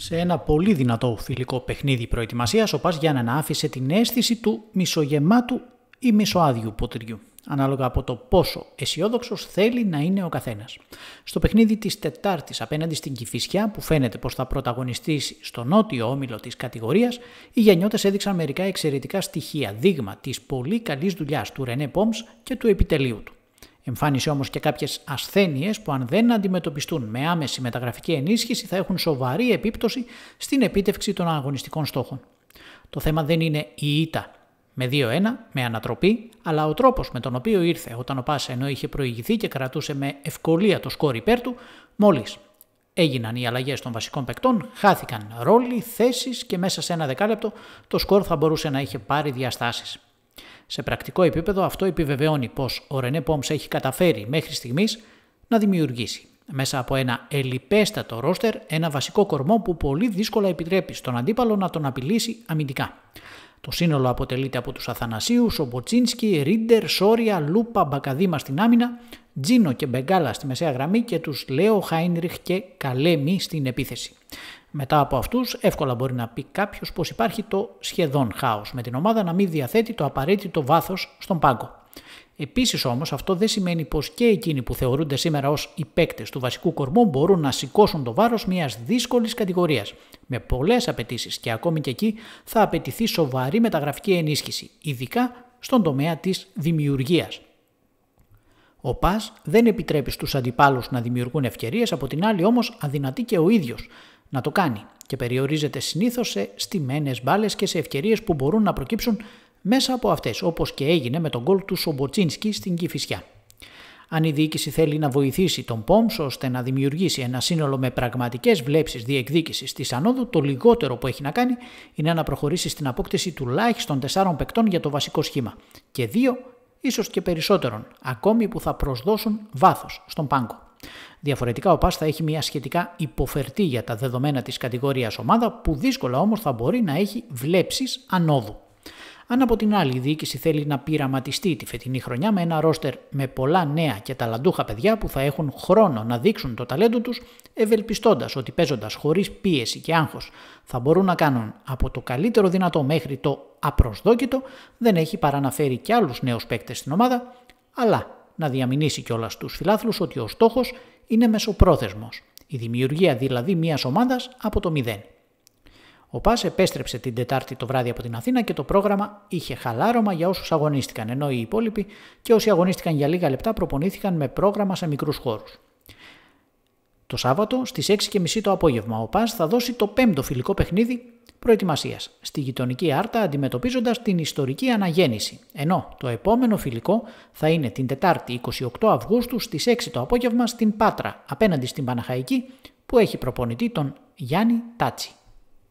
Σε ένα πολύ δυνατό φιλικό παιχνίδι προετοιμασίας, ο Πας να άφησε την αίσθηση του μισογεμάτου ή μισοάδιου ποτηριού, ανάλογα από το πόσο αισιόδοξος θέλει να είναι ο καθένας. Στο παιχνίδι της Τετάρτης απέναντι στην Κυφυσιά, που φαίνεται πως θα πρωταγωνιστήσει στο νότιο όμιλο της κατηγορίας, οι γενιώτε έδειξαν μερικά εξαιρετικά στοιχεία, δείγμα της πολύ καλής δουλειάς του Ρενέ Πόμ και του επιτελείου του. Εμφάνισε όμως και κάποιες ασθένειες που, αν δεν αντιμετωπιστούν με άμεση μεταγραφική ενίσχυση, θα έχουν σοβαρή επίπτωση στην επίτευξη των αγωνιστικών στόχων. Το θέμα δεν είναι η ήττα με 2-1, με ανατροπή, αλλά ο τρόπος με τον οποίο ήρθε όταν ο Πάσα ενώ είχε προηγηθεί και κρατούσε με ευκολία το σκόρ υπέρ του, μόλις έγιναν οι αλλαγές των βασικών παικτών, χάθηκαν ρόλοι, θέσεις και μέσα σε ένα δεκάλεπτο το σκορ θα μπορούσε να είχε πάρει διαστάσεις. Σε πρακτικό επίπεδο αυτό επιβεβαιώνει πως ο Ρενέ Πόμς έχει καταφέρει μέχρι στιγμής να δημιουργήσει μέσα από ένα ελιπέστατο ρόστερ ένα βασικό κορμό που πολύ δύσκολα επιτρέπει στον αντίπαλο να τον απειλήσει αμυντικά. Το σύνολο αποτελείται από τους Αθανασίους, Σομποτσίνσκι, Ρίντερ, Σόρια, Λούπα, Μπακαδίμα στην άμυνα, Τζίνο και Μπεγκάλα στη μεσαία γραμμή και τους Λέο Χάινριχ και Καλέμι στην επίθεση. Μετά από αυτούς, εύκολα μπορεί να πει κάποιος πως υπάρχει το σχεδόν χάος, με την ομάδα να μην διαθέτει το απαραίτητο βάθος στον πάγκο. Επίσης όμως, αυτό δεν σημαίνει πως και εκείνοι που θεωρούνται σήμερα ως οι παίκτες του βασικού κορμού μπορούν να σηκώσουν το βάρος μιας δύσκολης κατηγορίας. Με πολλές απαιτήσεις και ακόμη και εκεί θα απαιτηθεί σοβαρή μεταγραφική ενίσχυση, ειδικά στον τομέα της δημιουργίας. Ο Πας δεν επιτρέπει στους αντιπάλους να δημιουργούν ευκαιρίες, από την άλλη όμως αδυνατεί και ο ίδιος να το κάνει και περιορίζεται συνήθως σε στιμένες μπάλες και σε ευκαιρίες που μπορούν να προκύψουν μέσα από αυτές, όπως και έγινε με τον γκολ του Σομποτσίνσκι στην Κηφισιά. Αν η διοίκηση θέλει να βοηθήσει τον Πόμς ώστε να δημιουργήσει ένα σύνολο με πραγματικές βλέψεις διεκδίκησης της ανόδου, το λιγότερο που έχει να κάνει είναι να προχωρήσει στην απόκτηση τουλάχιστον 4 παικτών για το βασικό σχήμα και δύο, ίσως και περισσότερων, ακόμη που θα προσδώσουν βάθος στον πάγκο. Διαφορετικά, ο Πας θα έχει μια σχετικά υποφερτή για τα δεδομένα της κατηγορίας ομάδα, που δύσκολα όμως θα μπορεί να έχει βλέψεις ανόδου. Αν από την άλλη η διοίκηση θέλει να πειραματιστεί τη φετινή χρονιά με ένα ρόστερ με πολλά νέα και ταλαντούχα παιδιά που θα έχουν χρόνο να δείξουν το ταλέντο τους, ευελπιστώντας ότι παίζοντας χωρίς πίεση και άγχος θα μπορούν να κάνουν από το καλύτερο δυνατό μέχρι το απροσδόκητο, δεν έχει παρά να φέρει και άλλους νέους παίκτες στην ομάδα, αλλά να διαμηνήσει κιόλας τους φιλάθλους ότι ο στόχος είναι μεσοπρόθεσμος, η δημιουργία δηλαδή μιας ομάδας από το μηδέν. Ο Πας επέστρεψε την Τετάρτη το βράδυ από την Αθήνα και το πρόγραμμα είχε χαλάρωμα για όσους αγωνίστηκαν, ενώ οι υπόλοιποι και όσοι αγωνίστηκαν για λίγα λεπτά προπονήθηκαν με πρόγραμμα σε μικρούς χώρους. Το Σάββατο στις 6.30 το απόγευμα ο Πας θα δώσει το πέμπτο φιλικό παιχνίδι προετοιμασίας στη γειτονική Άρτα αντιμετωπίζοντας την ιστορική αναγέννηση. Ενώ το επόμενο φιλικό θα είναι την Τετάρτη 28 Αυγούστου στις 6 το απόγευμα στην Πάτρα απέναντι στην Παναχαϊκή που έχει προπονητή τον Γιάννη Τάτσι.